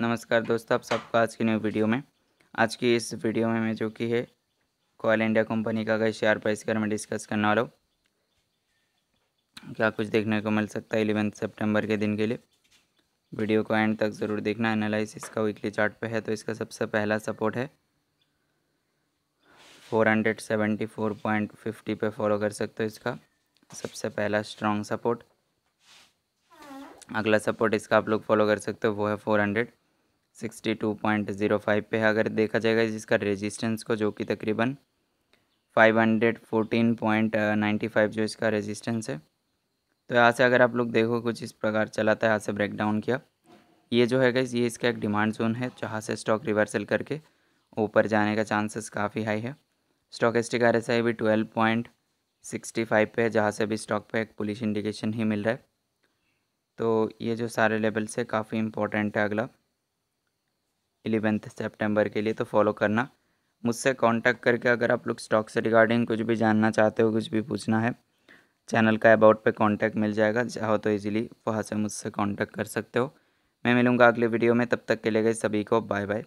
नमस्कार दोस्तों आप सबका आज की न्यू वीडियो में आज की इस वीडियो में मैं जो कि है कोयल इंडिया कंपनी का अगर शेयर प्राइस बारे मैं डिस्कस करने वाला हूँ क्या कुछ देखने को मिल सकता है इलेवेंथ सितंबर के दिन के लिए वीडियो को एंड तक ज़रूर देखना एनालिस इसका वीकली चार्ट पे है तो इसका सबसे पहला सपोर्ट है फोर पे फॉलो कर सकते हो इसका सबसे पहला स्ट्रॉन्ग सपोर्ट अगला सपोर्ट इसका आप लोग फॉलो कर सकते हो वो है four hundred sixty two point zero five पे है अगर देखा जाएगा जिसका रेजिस्टेंस को जो कि तकरीबन five hundred fourteen point ninety five जो इसका रेजिस्टेंस है तो यहाँ से अगर आप लोग देखो कुछ इस प्रकार चलाता है यहाँ से ब्रेक डाउन किया ये जो है गई ये इसका एक डिमांड जोन है जहाँ से स्टॉक रिवर्सल करके ऊपर जाने का चांसेस काफ़ी हाई है stochastic R S I भी ट्वेल्व पॉइंट सिक्सटी फाइव पे है जहाँ से भी स्टॉक पर एक पुलिस इंडिकेशन ही मिल रहा है तो ये जो सारे लेवल से काफ़ी इंपॉर्टेंट है अगला इलेवेंथ सेप्टेम्बर के लिए तो फॉलो करना मुझसे कांटेक्ट करके अगर आप लोग स्टॉक से रिगार्डिंग कुछ भी जानना चाहते हो कुछ भी पूछना है चैनल का अबाउट पे कांटेक्ट मिल जाएगा चाहो तो इजीली वहाँ से मुझसे कांटेक्ट कर सकते हो मैं मिलूँगा अगले वीडियो में तब तक के लिए गए सभी को बाय बाय